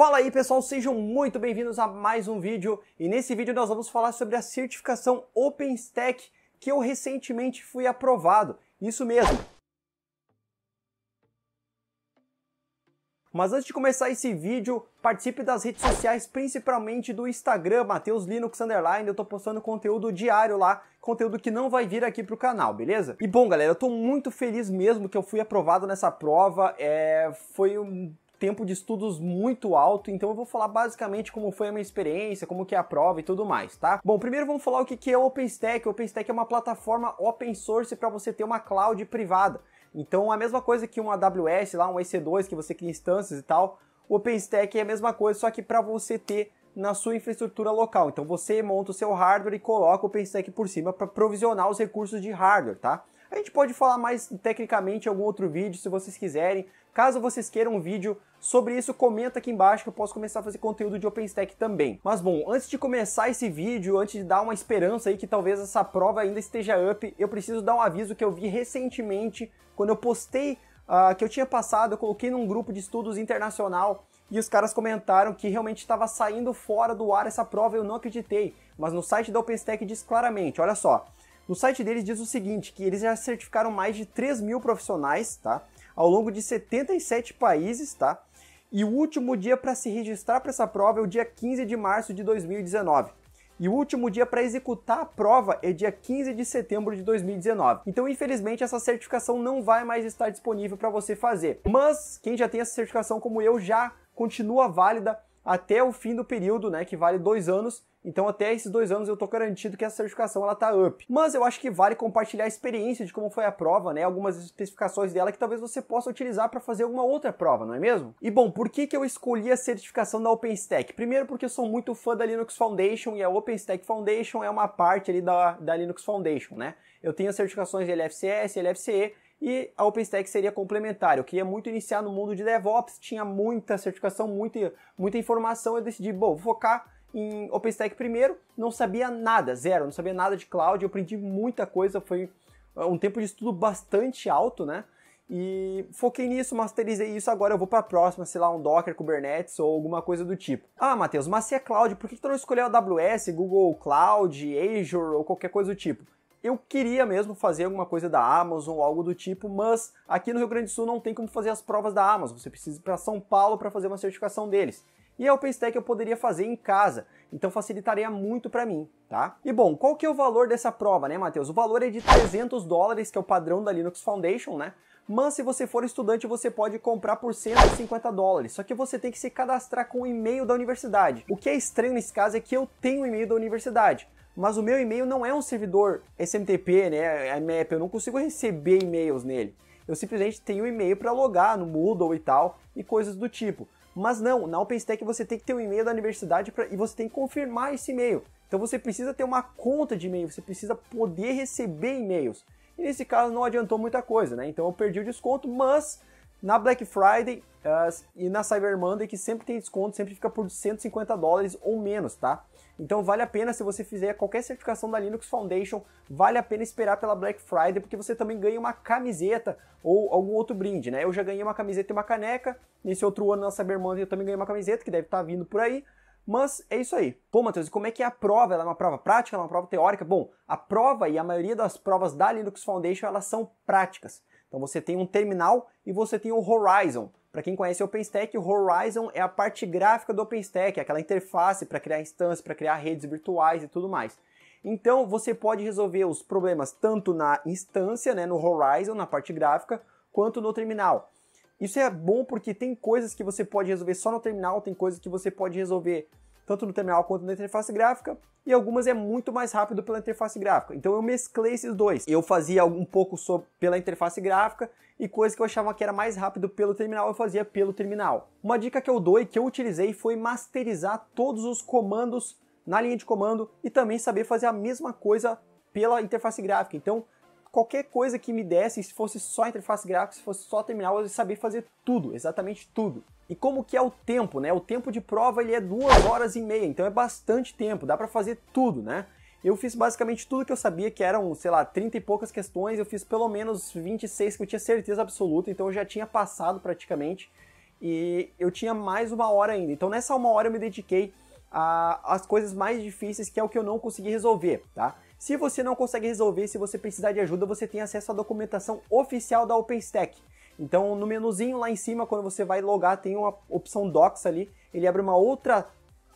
Fala aí pessoal, sejam muito bem-vindos a mais um vídeo e nesse vídeo nós vamos falar sobre a certificação OpenStack que eu recentemente fui aprovado. Isso mesmo, Mas antes de começar esse vídeo, participe das redes sociais, principalmente do Instagram, Mateus Linux Underline. Eu tô postando conteúdo diário lá, conteúdo que não vai vir aqui pro canal, beleza? E bom, galera, eu tô muito feliz mesmo que eu fui aprovado nessa prova. É, foi um tempo de estudos muito alto, então eu vou falar basicamente como foi a minha experiência, como que é a prova e tudo mais, tá? Bom, primeiro vamos falar o que é o OpenStack. O OpenStack é uma plataforma open source para você ter uma cloud privada. Então, a mesma coisa que um AWS, lá um EC2, que você cria instâncias e tal, o OpenStack é a mesma coisa, só que para você ter na sua infraestrutura local. Então, você monta o seu hardware e coloca o OpenStack por cima para provisionar os recursos de hardware, tá? A gente pode falar mais tecnicamente em algum outro vídeo, se vocês quiserem. Caso vocês queiram um vídeo Sobre isso, comenta aqui embaixo que eu posso começar a fazer conteúdo de OpenStack também. Mas bom, antes de começar esse vídeo, antes de dar uma esperança aí que talvez essa prova ainda esteja up, eu preciso dar um aviso que eu vi recentemente quando eu postei uh, que eu tinha passado, eu coloquei num grupo de estudos internacional e os caras comentaram que realmente estava saindo fora do ar essa prova, eu não acreditei. Mas no site da OpenStack diz claramente, olha só, no site deles diz o seguinte, que eles já certificaram mais de 3 mil profissionais, tá? Ao longo de 77 países, tá? E o último dia para se registrar para essa prova é o dia 15 de março de 2019. E o último dia para executar a prova é dia 15 de setembro de 2019. Então, infelizmente, essa certificação não vai mais estar disponível para você fazer. Mas quem já tem essa certificação como eu já continua válida até o fim do período, né, que vale dois anos. Então até esses dois anos eu tô garantido que a certificação ela tá up. Mas eu acho que vale compartilhar a experiência de como foi a prova, né, algumas especificações dela que talvez você possa utilizar para fazer alguma outra prova, não é mesmo? E bom, por que que eu escolhi a certificação da OpenStack? Primeiro porque eu sou muito fã da Linux Foundation e a OpenStack Foundation é uma parte ali da, da Linux Foundation, né? Eu tenho certificações de LFCS, LFCE e a OpenStack seria complementar. Eu queria muito iniciar no mundo de DevOps, tinha muita certificação, muita, muita informação, eu decidi, bom, vou focar em OpenStack primeiro, não sabia nada, zero, não sabia nada de cloud, eu aprendi muita coisa, foi eh, um tempo de estudo bastante alto, né? E foquei nisso, masterizei isso, agora eu vou para a próxima, sei lá, um Docker, Kubernetes ou alguma coisa do tipo. Ah, Matheus, mas se é cloud, por que tu não escolheu a AWS, Google Cloud, Azure ou qualquer coisa do tipo? Eu queria mesmo fazer alguma coisa da Amazon ou algo do tipo, mas aqui no Rio Grande do Sul não tem como fazer as provas da Amazon. Você precisa ir para São Paulo para fazer uma certificação deles. E a OpenStack eu poderia fazer em casa, então facilitaria muito para mim, tá? E bom, qual que é o valor dessa prova, né, Matheus? O valor é de 300 dólares, que é o padrão da Linux Foundation, né? mas se você for estudante você pode comprar por 150 dólares, só que você tem que se cadastrar com o e-mail da universidade. O que é estranho nesse caso é que eu tenho o e-mail da universidade, mas o meu e-mail não é um servidor SMTP, né, IMAP, eu não consigo receber e-mails nele. Eu simplesmente tenho um e-mail para logar no Moodle e tal, e coisas do tipo. Mas não, na OpenStack você tem que ter um e-mail da universidade pra, e você tem que confirmar esse e-mail. Então você precisa ter uma conta de e-mail, você precisa poder receber e-mails. E nesse caso não adiantou muita coisa, né? Então eu perdi o desconto, mas na Black Friday uh, e na Cyber Monday, que sempre tem desconto, sempre fica por 150 dólares ou menos, tá? Então vale a pena se você fizer qualquer certificação da Linux Foundation, vale a pena esperar pela Black Friday, porque você também ganha uma camiseta ou algum outro brinde, né? Eu já ganhei uma camiseta e uma caneca, nesse outro ano na Cyber Monday eu também ganhei uma camiseta, que deve estar tá vindo por aí. Mas é isso aí. Pô, Matheus, e como é que é a prova? Ela é uma prova prática, ela é uma prova teórica? Bom, a prova e a maioria das provas da Linux Foundation, elas são práticas. Então você tem um terminal e você tem um Horizon. Para quem conhece OpenStack, o Horizon é a parte gráfica do OpenStack, é aquela interface para criar instâncias, para criar redes virtuais e tudo mais. Então você pode resolver os problemas tanto na instância, né, no Horizon, na parte gráfica, quanto no terminal. Isso é bom porque tem coisas que você pode resolver só no terminal, tem coisas que você pode resolver tanto no terminal quanto na interface gráfica, e algumas é muito mais rápido pela interface gráfica. Então eu mesclei esses dois. Eu fazia um pouco sobre, pela interface gráfica e coisas que eu achava que era mais rápido pelo terminal eu fazia pelo terminal. Uma dica que eu dou e que eu utilizei foi masterizar todos os comandos na linha de comando e também saber fazer a mesma coisa pela interface gráfica. Então, qualquer coisa que me desse, se fosse só interface gráfica, se fosse só terminal, eu sabia fazer tudo, exatamente tudo. E como que é o tempo, né? O tempo de prova ele é duas horas e meia, então é bastante tempo, dá para fazer tudo, né? Eu fiz basicamente tudo que eu sabia, que eram, sei lá, 30 e poucas questões, eu fiz pelo menos 26 que eu tinha certeza absoluta, então eu já tinha passado praticamente, e eu tinha mais uma hora ainda. Então nessa uma hora eu me dediquei às coisas mais difíceis, que é o que eu não consegui resolver, tá? Se você não consegue resolver, se você precisar de ajuda, você tem acesso à documentação oficial da OpenStack. Então, no menuzinho lá em cima, quando você vai logar, tem uma opção Docs ali, ele abre uma outra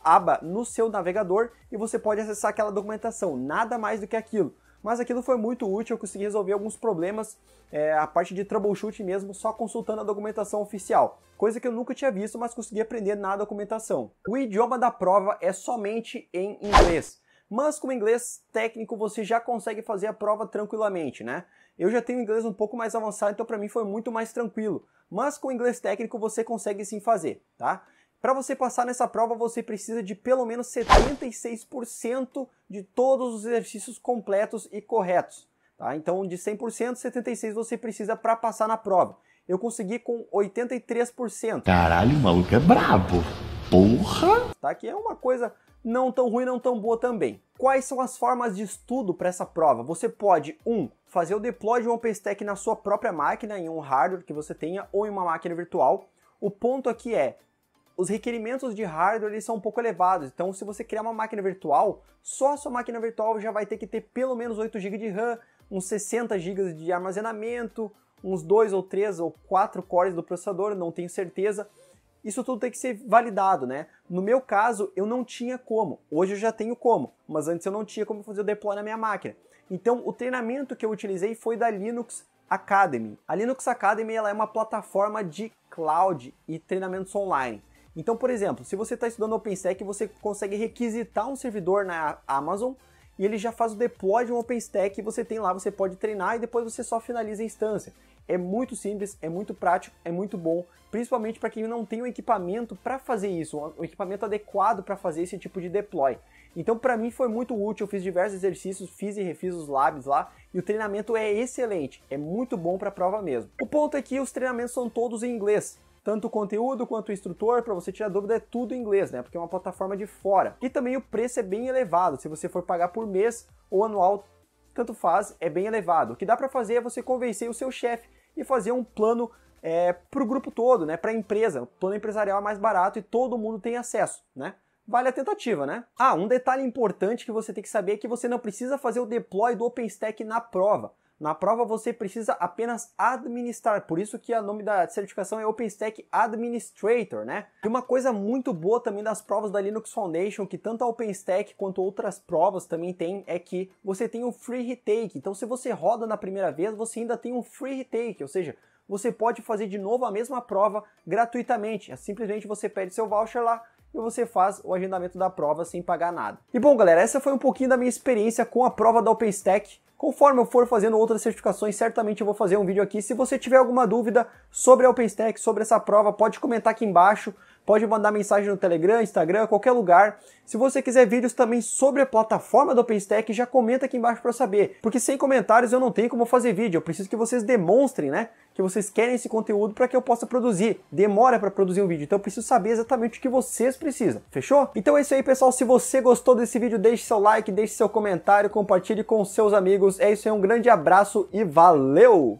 aba no seu navegador e você pode acessar aquela documentação, nada mais do que aquilo. Mas aquilo foi muito útil, eu consegui resolver alguns problemas, é, a parte de troubleshoot mesmo, só consultando a documentação oficial. Coisa que eu nunca tinha visto, mas consegui aprender na documentação. O idioma da prova é somente em inglês. Mas com inglês técnico você já consegue fazer a prova tranquilamente, né? Eu já tenho inglês um pouco mais avançado, então para mim foi muito mais tranquilo. Mas com inglês técnico você consegue sim fazer, tá? Para você passar nessa prova, você precisa de pelo menos 76% de todos os exercícios completos e corretos. Tá? Então, de 100%, 76% você precisa para passar na prova. Eu consegui com 83%. Caralho, o maluco é brabo. Porra! Tá? Que é uma coisa não tão ruim, não tão boa também. Quais são as formas de estudo para essa prova? Você pode, Um, fazer o deploy de um OpenStack na sua própria máquina, em um hardware que você tenha ou em uma máquina virtual. O ponto aqui é, os requerimentos de hardware eles são um pouco elevados, então se você criar uma máquina virtual, só a sua máquina virtual já vai ter que ter pelo menos 8 GB de RAM, uns 60 GB de armazenamento, uns 2 ou 3 ou 4 cores do processador, não tenho certeza, isso tudo tem que ser validado, né? No meu caso, eu não tinha como. Hoje eu já tenho como, mas antes eu não tinha como fazer o deploy na minha máquina. Então, o treinamento que eu utilizei foi da Linux Academy. A Linux Academy ela é uma plataforma de cloud e treinamentos online. Então, por exemplo, se você está estudando OpenStack, você consegue requisitar um servidor na Amazon e ele já faz o deploy de um OpenStack e você tem lá, você pode treinar e depois você só finaliza a instância. É muito simples, é muito prático, é muito bom, principalmente para quem não tem o equipamento para fazer isso, o equipamento adequado para fazer esse tipo de deploy. Então, para mim foi muito útil, eu fiz diversos exercícios, fiz e refiz os labs lá, e o treinamento é excelente, é muito bom para a prova mesmo. O ponto é que os treinamentos são todos em inglês. Tanto o conteúdo quanto o instrutor, para você tirar dúvida, é tudo em inglês, né? Porque é uma plataforma de fora. E também o preço é bem elevado. Se você for pagar por mês ou anual, tanto faz, é bem elevado. O que dá para fazer é você convencer o seu chefe e fazer um plano é, para o grupo todo, né? Para a empresa. O plano empresarial é mais barato e todo mundo tem acesso, né? Vale a tentativa, né? Ah, um detalhe importante que você tem que saber é que você não precisa fazer o deploy do OpenStack na prova. Na prova você precisa apenas administrar, por isso que o nome da certificação é OpenStack Administrator, né? E uma coisa muito boa também das provas da Linux Foundation, que tanto a OpenStack quanto outras provas também tem, é que você tem um free retake. Então se você roda na primeira vez, você ainda tem um free retake, ou seja, você pode fazer de novo a mesma prova gratuitamente. É simplesmente você pede seu voucher lá, e você faz o agendamento da prova sem pagar nada. E bom, galera, essa foi um pouquinho da minha experiência com a prova da OpenStack. Conforme eu for fazendo outras certificações, certamente eu vou fazer um vídeo aqui. Se você tiver alguma dúvida sobre a OpenStack, sobre essa prova, pode comentar aqui embaixo pode mandar mensagem no Telegram, Instagram, qualquer lugar. Se você quiser vídeos também sobre a plataforma do OpenStack, já comenta aqui embaixo para saber, porque sem comentários eu não tenho como fazer vídeo. Eu preciso que vocês demonstrem, né, que vocês querem esse conteúdo para que eu possa produzir. Demora para produzir um vídeo, então eu preciso saber exatamente o que vocês precisam. Fechou? Então é isso aí, pessoal. Se você gostou desse vídeo, deixe seu like, deixe seu comentário, compartilhe com seus amigos. É isso aí, um grande abraço e valeu!